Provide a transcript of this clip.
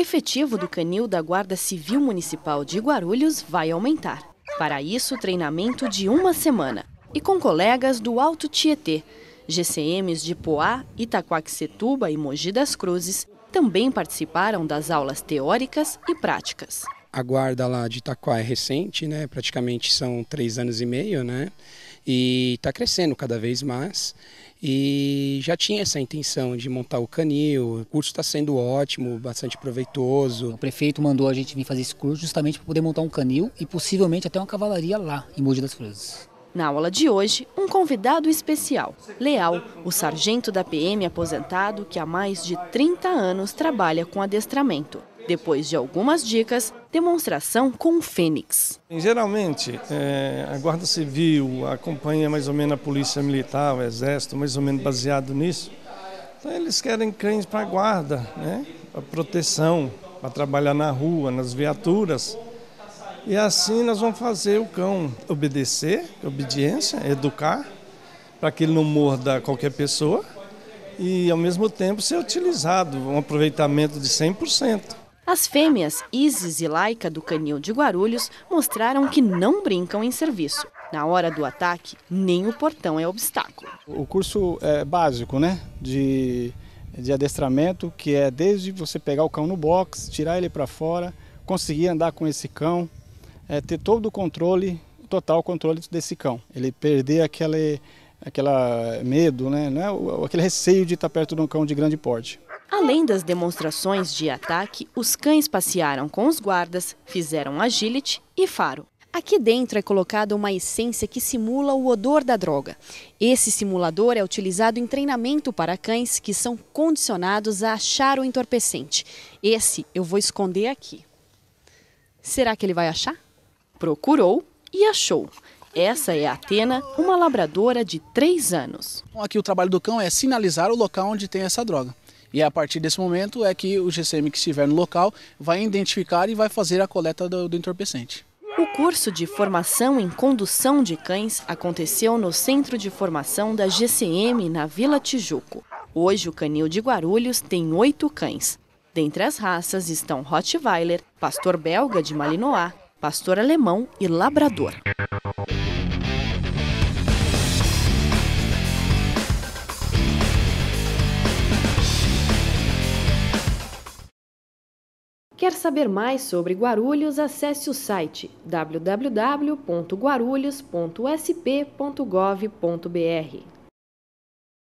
efetivo do canil da Guarda Civil Municipal de Guarulhos vai aumentar. Para isso, treinamento de uma semana. E com colegas do Alto Tietê, GCMs de Poá, Itaquaquecetuba e Mogi das Cruzes também participaram das aulas teóricas e práticas. A guarda lá de Itaquá é recente, né? praticamente são três anos e meio, né? e está crescendo cada vez mais. E já tinha essa intenção de montar o canil. O curso está sendo ótimo, bastante proveitoso. O prefeito mandou a gente vir fazer esse curso justamente para poder montar um canil e possivelmente até uma cavalaria lá em Mogi das Cruzes. Na aula de hoje, um convidado especial, Leal, o sargento da PM aposentado que há mais de 30 anos trabalha com adestramento. Depois de algumas dicas, demonstração com o Fênix. Geralmente, é, a Guarda Civil acompanha mais ou menos a Polícia Militar, o Exército, mais ou menos baseado nisso. Então, eles querem cães para a guarda, né? para proteção, para trabalhar na rua, nas viaturas. E assim nós vamos fazer o cão obedecer, obediência, educar, para que ele não morda qualquer pessoa e, ao mesmo tempo, ser utilizado, um aproveitamento de 100%. As fêmeas Isis e Laica do canil de Guarulhos mostraram que não brincam em serviço. Na hora do ataque, nem o portão é obstáculo. O curso é básico, né? De, de adestramento, que é desde você pegar o cão no box, tirar ele para fora, conseguir andar com esse cão, é, ter todo o controle, total controle desse cão. Ele perder aquele aquele medo, né? É aquele receio de estar perto de um cão de grande porte. Além das demonstrações de ataque, os cães passearam com os guardas, fizeram agility e faro. Aqui dentro é colocada uma essência que simula o odor da droga. Esse simulador é utilizado em treinamento para cães que são condicionados a achar o entorpecente. Esse eu vou esconder aqui. Será que ele vai achar? Procurou e achou. Essa é a Atena, uma labradora de 3 anos. Aqui o trabalho do cão é sinalizar o local onde tem essa droga. E é a partir desse momento é que o GCM que estiver no local vai identificar e vai fazer a coleta do, do entorpecente. O curso de formação em condução de cães aconteceu no Centro de Formação da GCM, na Vila Tijuco. Hoje, o canil de Guarulhos tem oito cães. Dentre as raças estão Rottweiler, pastor belga de Malinois, pastor alemão e labrador. Quer saber mais sobre Guarulhos? Acesse o site www.guarulhos.sp.gov.br.